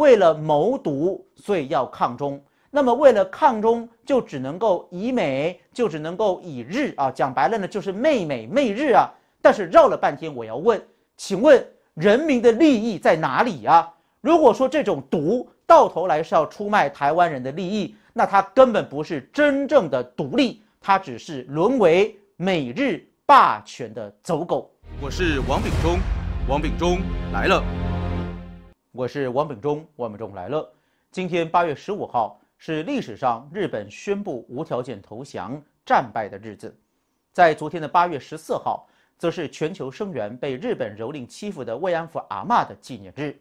为了谋独，所以要抗中。那么为了抗中，就只能够以美，就只能够以日啊。讲白了呢，就是媚美媚日啊。但是绕了半天，我要问，请问人民的利益在哪里啊？如果说这种独到头来是要出卖台湾人的利益，那它根本不是真正的独立，它只是沦为美日霸权的走狗。我是王炳忠，王炳忠来了。我是王炳忠，王们忠来了。今天八月十五号是历史上日本宣布无条件投降、战败的日子。在昨天的八月十四号，则是全球声援被日本蹂躏欺负的慰安妇阿嬷的纪念日。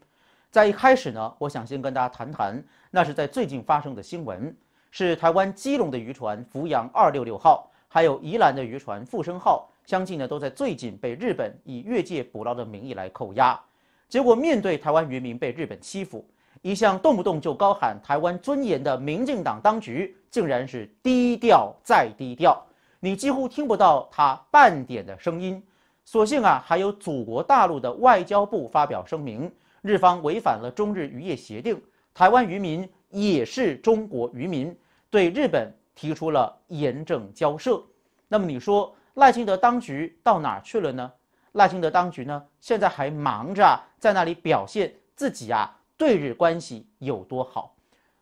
在一开始呢，我想先跟大家谈谈，那是在最近发生的新闻，是台湾基隆的渔船“福洋二六六号”还有宜兰的渔船“富生号”相继呢都在最近被日本以越界捕捞的名义来扣押。结果，面对台湾渔民被日本欺负，一向动不动就高喊“台湾尊严”的民进党当局，竟然是低调再低调，你几乎听不到他半点的声音。所幸啊，还有祖国大陆的外交部发表声明，日方违反了中日渔业协定，台湾渔民也是中国渔民，对日本提出了严正交涉。那么，你说赖清德当局到哪去了呢？赖清德当局呢，现在还忙着在那里表现自己啊，对日关系有多好？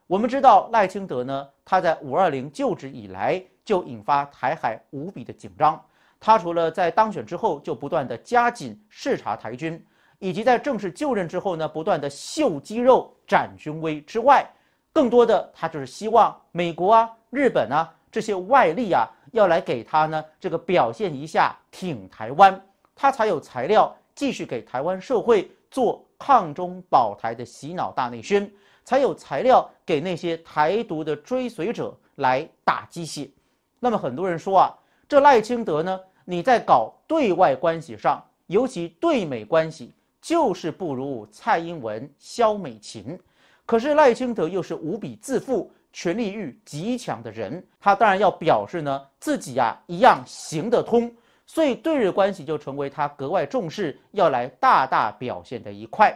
我们知道赖清德呢，他在五二零就职以来就引发台海无比的紧张。他除了在当选之后就不断的加紧视察台军，以及在正式就任之后呢，不断的秀肌肉、展军威之外，更多的他就是希望美国啊、日本啊这些外力啊，要来给他呢这个表现一下挺台湾。他才有材料继续给台湾社会做抗中保台的洗脑大内宣，才有材料给那些台独的追随者来打鸡血。那么很多人说啊，这赖清德呢，你在搞对外关系上，尤其对美关系，就是不如蔡英文、萧美琴。可是赖清德又是无比自负、权力欲极强的人，他当然要表示呢，自己呀一样行得通。所以，对日关系就成为他格外重视、要来大大表现的一块。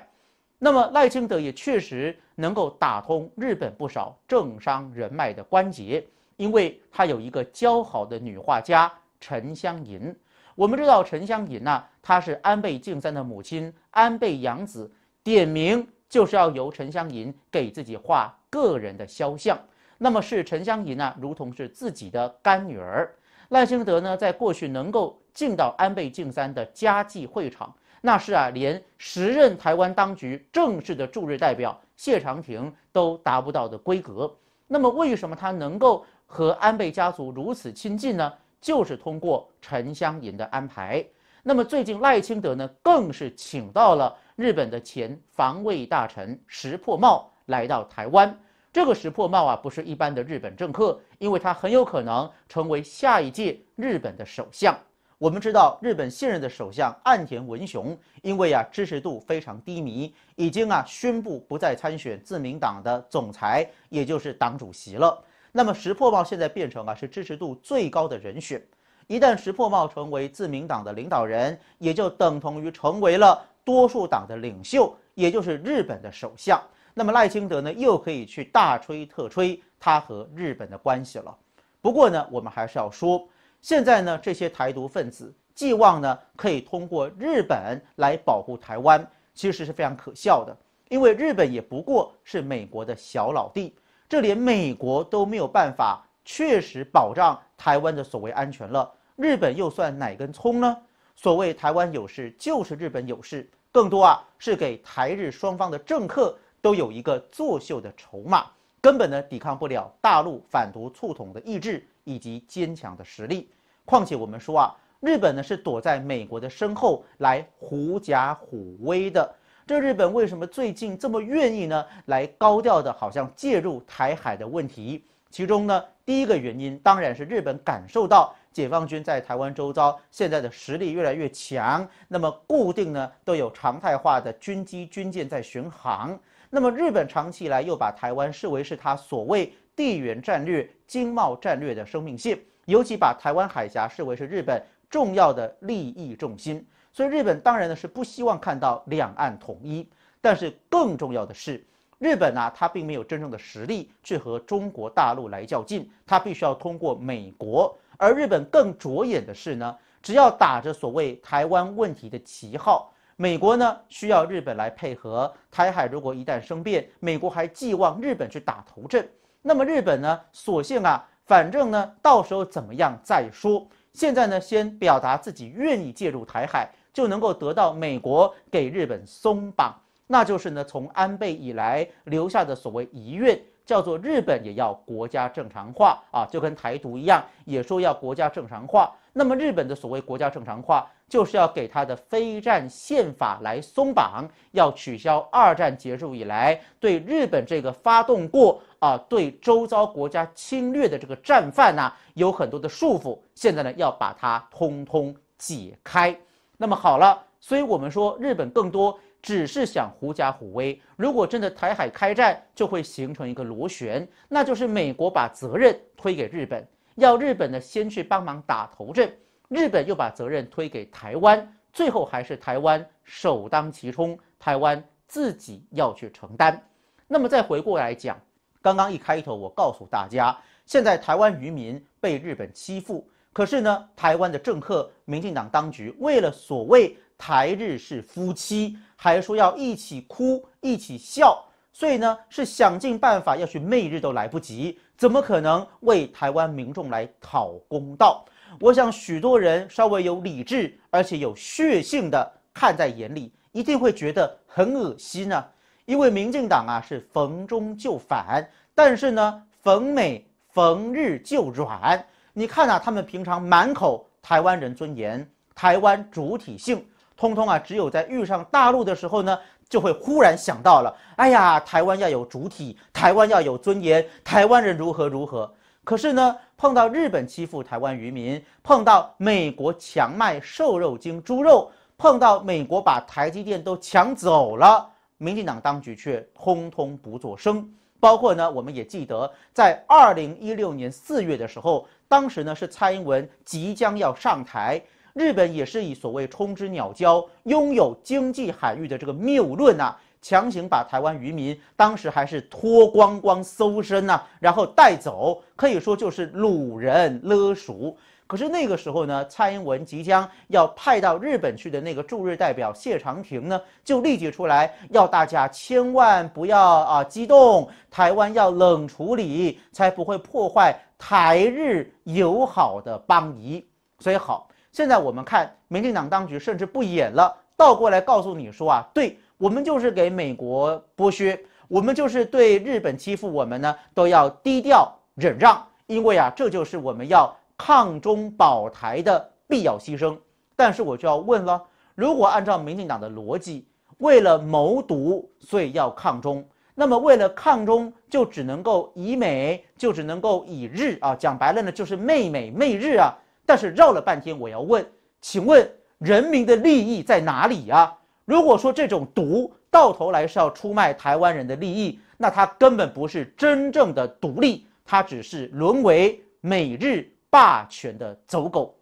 那么，赖清德也确实能够打通日本不少政商人脉的关节，因为他有一个交好的女画家陈香银。我们知道，陈香银呢，她是安倍晋三的母亲安倍洋子，点名就是要由陈香银给自己画个人的肖像。那么，是陈香银呢，如同是自己的干女儿。赖清德呢，在过去能够进到安倍晋三的家祭会场，那是啊，连时任台湾当局正式的驻日代表谢长廷都达不到的规格。那么，为什么他能够和安倍家族如此亲近呢？就是通过陈香吟的安排。那么，最近赖清德呢，更是请到了日本的前防卫大臣石破茂来到台湾。这个石破茂啊，不是一般的日本政客，因为他很有可能成为下一届日本的首相。我们知道，日本现任的首相岸田文雄，因为啊支持度非常低迷，已经啊宣布不再参选自民党的总裁，也就是党主席了。那么石破茂现在变成啊是支持度最高的人选。一旦石破茂成为自民党的领导人，也就等同于成为了多数党的领袖，也就是日本的首相。那么赖清德呢，又可以去大吹特吹他和日本的关系了。不过呢，我们还是要说，现在呢，这些台独分子寄望呢，可以通过日本来保护台湾，其实是非常可笑的。因为日本也不过是美国的小老弟，这连美国都没有办法确实保障台湾的所谓安全了，日本又算哪根葱呢？所谓台湾有事，就是日本有事，更多啊，是给台日双方的政客。都有一个作秀的筹码，根本呢抵抗不了大陆反独促统的意志以及坚强的实力。况且我们说啊，日本呢是躲在美国的身后来狐假虎威的。这日本为什么最近这么愿意呢？来高调的好像介入台海的问题。其中呢，第一个原因当然是日本感受到解放军在台湾周遭现在的实力越来越强，那么固定呢都有常态化的军机军舰在巡航。那么，日本长期以来又把台湾视为是他所谓地缘战略、经贸战略的生命线，尤其把台湾海峡视为是日本重要的利益重心。所以，日本当然呢是不希望看到两岸统一。但是，更重要的是，日本啊，它并没有真正的实力去和中国大陆来较劲，它必须要通过美国。而日本更着眼的是呢，只要打着所谓台湾问题的旗号。美国呢需要日本来配合台海，如果一旦生变，美国还寄望日本去打头阵。那么日本呢，索性啊，反正呢，到时候怎么样再说。现在呢，先表达自己愿意介入台海，就能够得到美国给日本松绑。那就是呢，从安倍以来留下的所谓遗愿，叫做日本也要国家正常化啊，就跟台独一样，也说要国家正常化。那么，日本的所谓国家正常化，就是要给他的非战宪法来松绑，要取消二战结束以来对日本这个发动过啊对周遭国家侵略的这个战犯呐，有很多的束缚，现在呢要把它通通解开。那么好了，所以我们说日本更多只是想狐假虎威，如果真的台海开战，就会形成一个螺旋，那就是美国把责任推给日本。要日本呢，先去帮忙打头阵，日本又把责任推给台湾，最后还是台湾首当其冲，台湾自己要去承担。那么再回过来讲，刚刚一开头我告诉大家，现在台湾渔民被日本欺负，可是呢，台湾的政客、民进党当局为了所谓台日是夫妻，还说要一起哭一起笑，所以呢，是想尽办法要去媚日都来不及。怎么可能为台湾民众来讨公道？我想许多人稍微有理智而且有血性的看在眼里，一定会觉得很恶心呢。因为民进党啊是逢中就反，但是呢逢美逢日就软。你看啊，他们平常满口台湾人尊严、台湾主体性，通通啊只有在遇上大陆的时候呢。就会忽然想到了，哎呀，台湾要有主体，台湾要有尊严，台湾人如何如何。可是呢，碰到日本欺负台湾渔民，碰到美国强卖瘦肉精猪肉，碰到美国把台积电都抢走了，民进党当局却通通不作声。包括呢，我们也记得在二零一六年四月的时候，当时呢是蔡英文即将要上台。日本也是以所谓“冲之鸟礁拥有经济海域”的这个谬论啊，强行把台湾渔民当时还是脱光光搜身呐，然后带走，可以说就是掳人勒赎。可是那个时候呢，蔡英文即将要派到日本去的那个驻日代表谢长廷呢，就立即出来要大家千万不要啊激动，台湾要冷处理，才不会破坏台日友好的邦谊。所以好。现在我们看民进党当局甚至不演了，倒过来告诉你说啊，对我们就是给美国剥削，我们就是对日本欺负我们呢，都要低调忍让，因为啊，这就是我们要抗中保台的必要牺牲。但是我就要问了，如果按照民进党的逻辑，为了谋独，所以要抗中，那么为了抗中，就只能够以美，就只能够以日啊，讲白了呢，就是媚美媚日啊。但是绕了半天，我要问，请问人民的利益在哪里呀？如果说这种独到头来是要出卖台湾人的利益，那它根本不是真正的独立，它只是沦为美日霸权的走狗。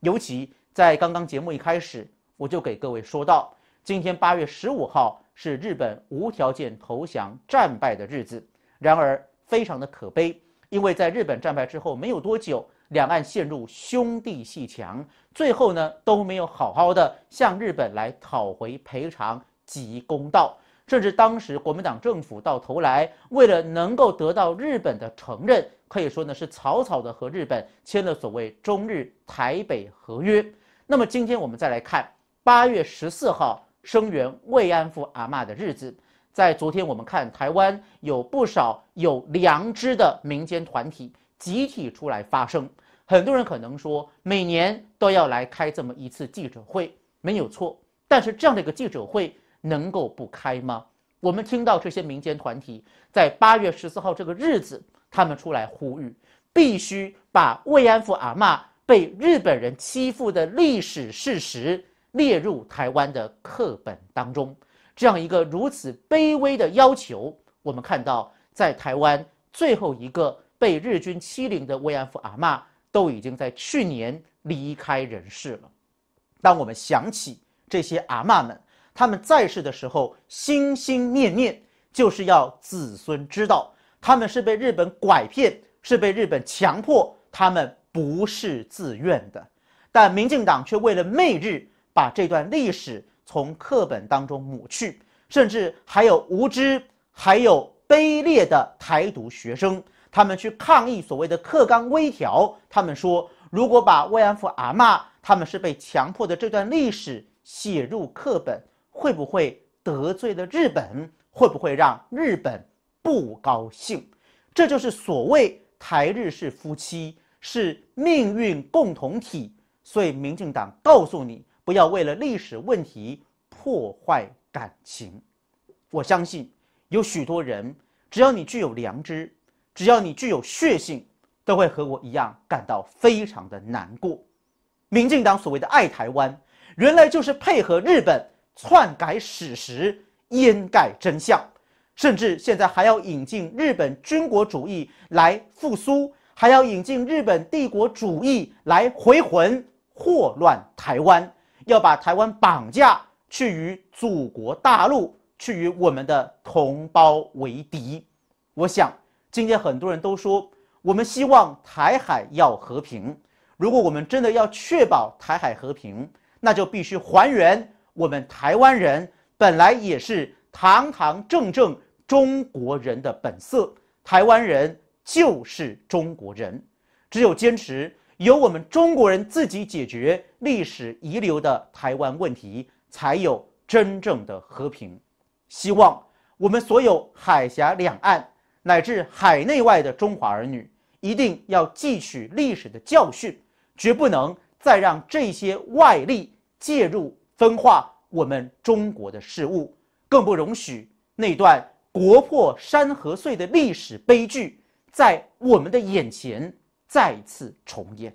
尤其在刚刚节目一开始，我就给各位说到，今天八月十五号是日本无条件投降战败的日子，然而非常的可悲，因为在日本战败之后没有多久。两岸陷入兄弟戏墙，最后呢都没有好好的向日本来讨回赔偿及公道，甚至当时国民党政府到头来为了能够得到日本的承认，可以说呢是草草的和日本签了所谓中日台北合约。那么今天我们再来看八月十四号声援慰安妇阿妈的日子，在昨天我们看台湾有不少有良知的民间团体。集体出来发声，很多人可能说每年都要来开这么一次记者会，没有错。但是这样的一个记者会能够不开吗？我们听到这些民间团体在八月十四号这个日子，他们出来呼吁，必须把慰安妇阿妈被日本人欺负的历史事实列入台湾的课本当中。这样一个如此卑微的要求，我们看到在台湾最后一个。被日军欺凌的慰安妇阿妈都已经在去年离开人世了。当我们想起这些阿妈们，他们在世的时候，心心念念就是要子孙知道，他们是被日本拐骗，是被日本强迫，他们不是自愿的。但民进党却为了媚日，把这段历史从课本当中抹去，甚至还有无知、还有卑劣的台独学生。他们去抗议所谓的“克纲微调”，他们说：“如果把慰安妇阿妈，他们是被强迫的这段历史写入课本，会不会得罪了日本？会不会让日本不高兴？”这就是所谓“台日是夫妻，是命运共同体”。所以，民进党告诉你不要为了历史问题破坏感情。我相信有许多人，只要你具有良知。只要你具有血性，都会和我一样感到非常的难过。民进党所谓的爱台湾，原来就是配合日本篡改史实、掩盖真相，甚至现在还要引进日本军国主义来复苏，还要引进日本帝国主义来回魂祸乱台湾，要把台湾绑架去与祖国大陆、去与我们的同胞为敌。我想。今天很多人都说，我们希望台海要和平。如果我们真的要确保台海和平，那就必须还原我们台湾人本来也是堂堂正正中国人的本色。台湾人就是中国人，只有坚持由我们中国人自己解决历史遗留的台湾问题，才有真正的和平。希望我们所有海峡两岸。乃至海内外的中华儿女，一定要汲取历史的教训，绝不能再让这些外力介入分化我们中国的事物，更不容许那段国破山河碎的历史悲剧在我们的眼前再次重演。